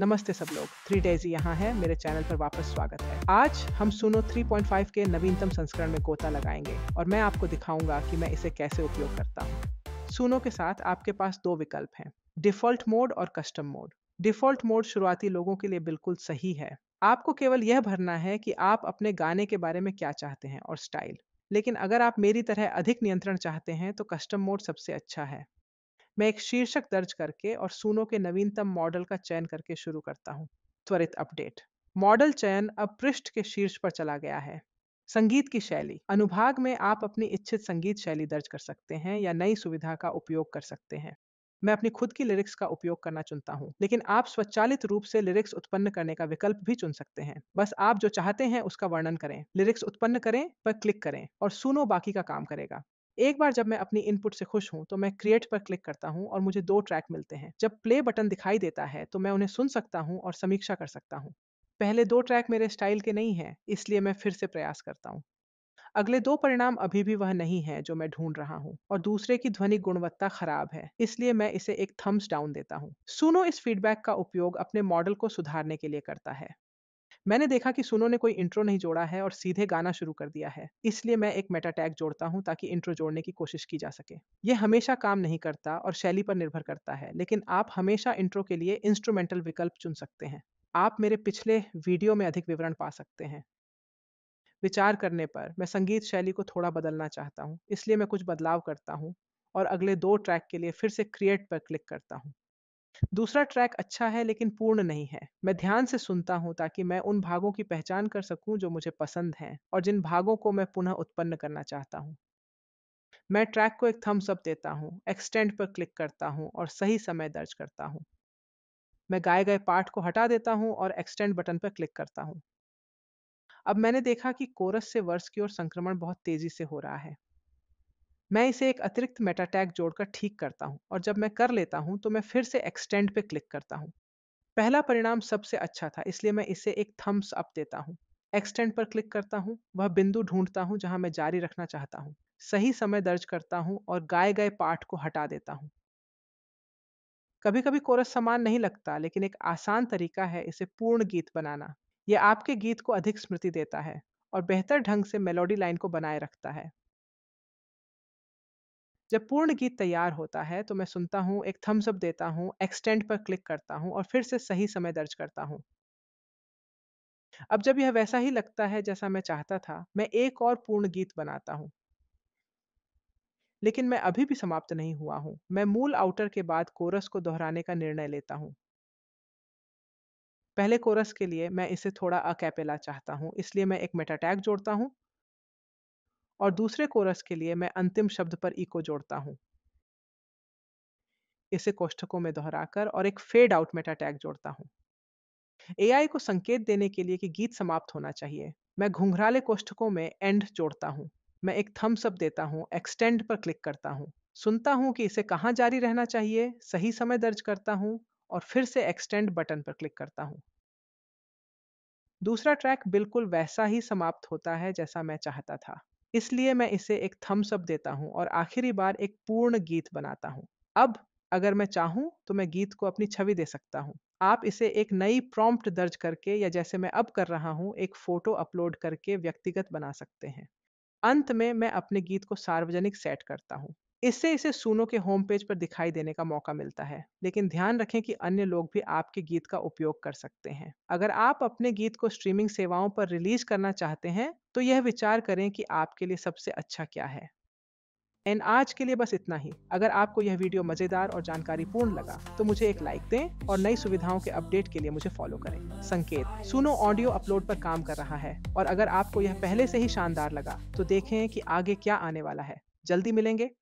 नमस्ते सब लोग थ्री डेजी यहाँ है मेरे चैनल पर वापस स्वागत है आज हम सुनो 3.5 के नवीनतम संस्करण में गोता लगाएंगे और मैं आपको दिखाऊंगा कि मैं इसे कैसे उपयोग करता हूँ सुनो के साथ आपके पास दो विकल्प हैं डिफॉल्ट मोड और कस्टम मोड डिफॉल्ट मोड शुरुआती लोगों के लिए बिल्कुल सही है आपको केवल यह भरना है कि आप अपने गाने के बारे में क्या चाहते हैं और स्टाइल लेकिन अगर आप मेरी तरह अधिक नियंत्रण चाहते हैं तो कस्टम मोड सबसे अच्छा है मैं एक शीर्षक दर्ज करके और सुनो के नवीनतम मॉडल का चयन करके शुरू करता हूँ त्वरित अपडेट मॉडल चयन अब पृष्ठ के शीर्ष पर चला गया है संगीत की शैली अनुभाग में आप अपनी इच्छित संगीत शैली दर्ज कर सकते हैं या नई सुविधा का उपयोग कर सकते हैं मैं अपनी खुद की लिरिक्स का उपयोग करना चुनता हूँ लेकिन आप स्वचालित रूप से लिरिक्स उत्पन्न करने का विकल्प भी चुन सकते हैं बस आप जो चाहते हैं उसका वर्णन करें लिरिक्स उत्पन्न करें पर क्लिक करें और सुनो बाकी का काम करेगा एक बार जब मैं अपनी इनपुट से खुश हूँ तो मैं क्रिएट पर क्लिक करता हूँ और मुझे दो ट्रैक मिलते हैं जब प्ले बटन दिखाई देता है तो मैं उन्हें सुन सकता हूँ और समीक्षा कर सकता हूँ पहले दो ट्रैक मेरे स्टाइल के नहीं हैं इसलिए मैं फिर से प्रयास करता हूँ अगले दो परिणाम अभी भी वह नहीं है जो मैं ढूंढ रहा हूँ और दूसरे की ध्वनि गुणवत्ता खराब है इसलिए मैं इसे एक थम्स डाउन देता हूँ सुनो इस फीडबैक का उपयोग अपने मॉडल को सुधारने के लिए करता है मैंने देखा कि सुनो ने कोई इंट्रो नहीं जोड़ा है और सीधे गाना शुरू कर दिया है इसलिए मैं एक मेटा टैग जोड़ता हूँ ताकि इंट्रो जोड़ने की कोशिश की जा सके ये हमेशा काम नहीं करता और शैली पर निर्भर करता है लेकिन आप हमेशा इंट्रो के लिए इंस्ट्रूमेंटल विकल्प चुन सकते हैं आप मेरे पिछले वीडियो में अधिक विवरण पा सकते हैं विचार करने पर मैं संगीत शैली को थोड़ा बदलना चाहता हूँ इसलिए मैं कुछ बदलाव करता हूँ और अगले दो ट्रैक के लिए फिर से क्रिएट पर क्लिक करता हूँ दूसरा ट्रैक अच्छा है लेकिन पूर्ण नहीं है मैं ध्यान से सुनता हूँ ताकि मैं उन भागों की पहचान कर सकूं जो मुझे पसंद हैं और जिन भागों को मैं पुनः उत्पन्न करना चाहता हूँ मैं ट्रैक को एक थम्स अप देता हूँ एक्सटेंड पर क्लिक करता हूँ और सही समय दर्ज करता हूँ मैं गाए गए पार्ट को हटा देता हूँ और एक्सटेंड बटन पर क्लिक करता हूँ अब मैंने देखा कि कोरस से वर्ष की ओर संक्रमण बहुत तेजी से हो रहा है मैं इसे एक अतिरिक्त मेटा टैग जोड़कर ठीक करता हूँ और जब मैं कर लेता हूँ तो मैं फिर से एक्सटेंड पे क्लिक करता हूँ पहला परिणाम सबसे अच्छा था इसलिए मैं इसे एक थम्स अप देता हूँ एक्सटेंड पर क्लिक करता हूँ वह बिंदु ढूंढता हूँ जहां मैं जारी रखना चाहता हूँ सही समय दर्ज करता हूँ और गाए गए पाठ को हटा देता हूँ कभी कभी कोरस समान नहीं लगता लेकिन एक आसान तरीका है इसे पूर्ण गीत बनाना यह आपके गीत को अधिक स्मृति देता है और बेहतर ढंग से मेलोडी लाइन को बनाए रखता है जब पूर्ण गीत तैयार होता है तो मैं सुनता हूँ एक थम्स अप देता हूँ एक्सटेंड पर क्लिक करता हूँ और फिर से सही समय दर्ज करता हूँ अब जब यह वैसा ही लगता है जैसा मैं चाहता था मैं एक और पूर्ण गीत बनाता हूँ लेकिन मैं अभी भी समाप्त नहीं हुआ हूँ मैं मूल आउटर के बाद कोरस को दोहराने का निर्णय लेता हूँ पहले कोरस के लिए मैं इसे थोड़ा अकेपेला चाहता हूँ इसलिए मैं एक मेटाटैग जोड़ता हूँ और दूसरे कोरस के लिए मैं अंतिम शब्द पर ई को जोड़ता हूं इसे कोष्ठकों में दोहराकर और एक फेड आउट मेटा टैग जोड़ता हूं एआई को संकेत देने के लिए कि गीत समाप्त होना चाहिए मैं घुंघराले कोष्ठकों में एंड जोड़ता हूं मैं एक थम्स अप देता हूँ एक्सटेंड पर क्लिक करता हूँ सुनता हूँ कि इसे कहाँ जारी रहना चाहिए सही समय दर्ज करता हूँ और फिर से एक्सटेंड बटन पर क्लिक करता हूँ दूसरा ट्रैक बिल्कुल वैसा ही समाप्त होता है जैसा मैं चाहता था इसलिए मैं इसे एक थम्स अप देता हूँ और आखिरी बार एक पूर्ण गीत बनाता हूँ अब अगर मैं चाहूँ तो मैं गीत को अपनी छवि दे सकता हूँ आप इसे एक नई प्रॉम्प्ट दर्ज करके या जैसे मैं अब कर रहा हूँ एक फ़ोटो अपलोड करके व्यक्तिगत बना सकते हैं अंत में मैं अपने गीत को सार्वजनिक सेट करता हूँ इससे इसे सुनो के होम पेज पर दिखाई देने का मौका मिलता है लेकिन ध्यान रखें कि अन्य लोग भी आपके गीत का उपयोग कर सकते हैं अगर आप अपने गीत को स्ट्रीमिंग सेवाओं पर रिलीज करना चाहते हैं तो यह विचार करें कि आपके लिए सबसे अच्छा क्या है एंड आज के लिए बस इतना ही अगर आपको यह वीडियो मजेदार और जानकारी पूर्ण लगा तो मुझे एक लाइक दें और नई सुविधाओं के अपडेट के लिए मुझे फॉलो करें संकेत सुनो ऑडियो अपलोड पर काम कर रहा है और अगर आपको यह पहले से ही शानदार लगा तो देखें कि आगे क्या आने वाला है जल्दी मिलेंगे